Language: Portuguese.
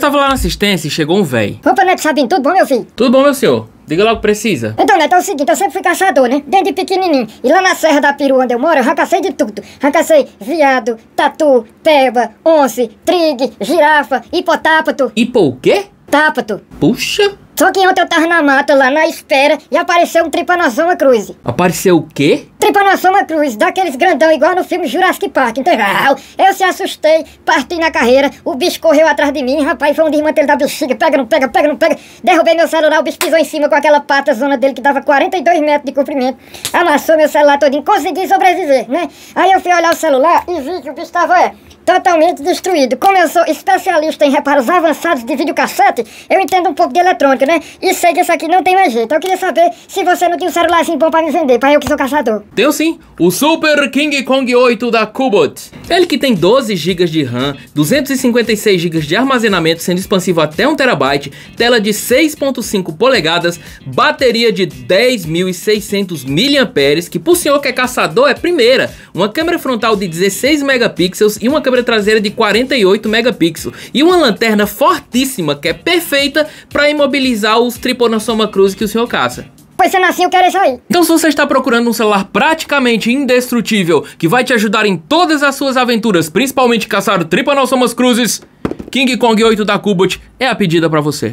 tava lá na assistência e chegou um véi. Opa, Neto Sabino, tudo bom, meu filho? Tudo bom, meu senhor. Diga logo, o que precisa. Então, Neto, é o seguinte, eu sempre fui caçador, né? Desde pequenininho. E lá na Serra da Peru, onde eu moro, eu já de tudo. Já viado, tatu, peba, once, trigue, girafa, hipotápato. Hipo o quê? Tápato. Puxa. Só que ontem eu tava na mata lá na espera e apareceu um Trypanosoma cruz. Apareceu o quê? Trypanosoma cruz, daqueles grandão igual no filme Jurassic Park, entendeu? Eu se assustei, parti na carreira, o bicho correu atrás de mim, rapaz, foi um desmantelho da bexiga, pega, não pega, pega, não pega. Derrubei meu celular, o bicho pisou em cima com aquela pata zona dele que dava 42 metros de comprimento. Amassou meu celular todinho, consegui sobreviver, né? Aí eu fui olhar o celular e vi que o bicho tava, é totalmente destruído. Como eu sou especialista em reparos avançados de videocassete, eu entendo um pouco de eletrônica, né? E sei que isso aqui não tem mais jeito. Eu queria saber se você não tinha um celularzinho bom pra me vender, pra eu que sou caçador. Tenho sim, o Super King Kong 8 da Kubot. Ele que tem 12 GB de RAM, 256 GB de armazenamento, sendo expansivo até 1TB, tela de 6.5 polegadas, bateria de 10.600 mAh, que por senhor que é caçador é primeira, uma câmera frontal de 16 megapixels e uma câmera câmera traseira de 48 megapixels e uma lanterna fortíssima que é perfeita para imobilizar os Trypanosoma cruzi que o senhor caça. Pois você assim, eu quero isso aí. Então, se você está procurando um celular praticamente indestrutível que vai te ajudar em todas as suas aventuras, principalmente caçar o Trypanosoma cruzes, King Kong 8 da Cubot é a pedida para você.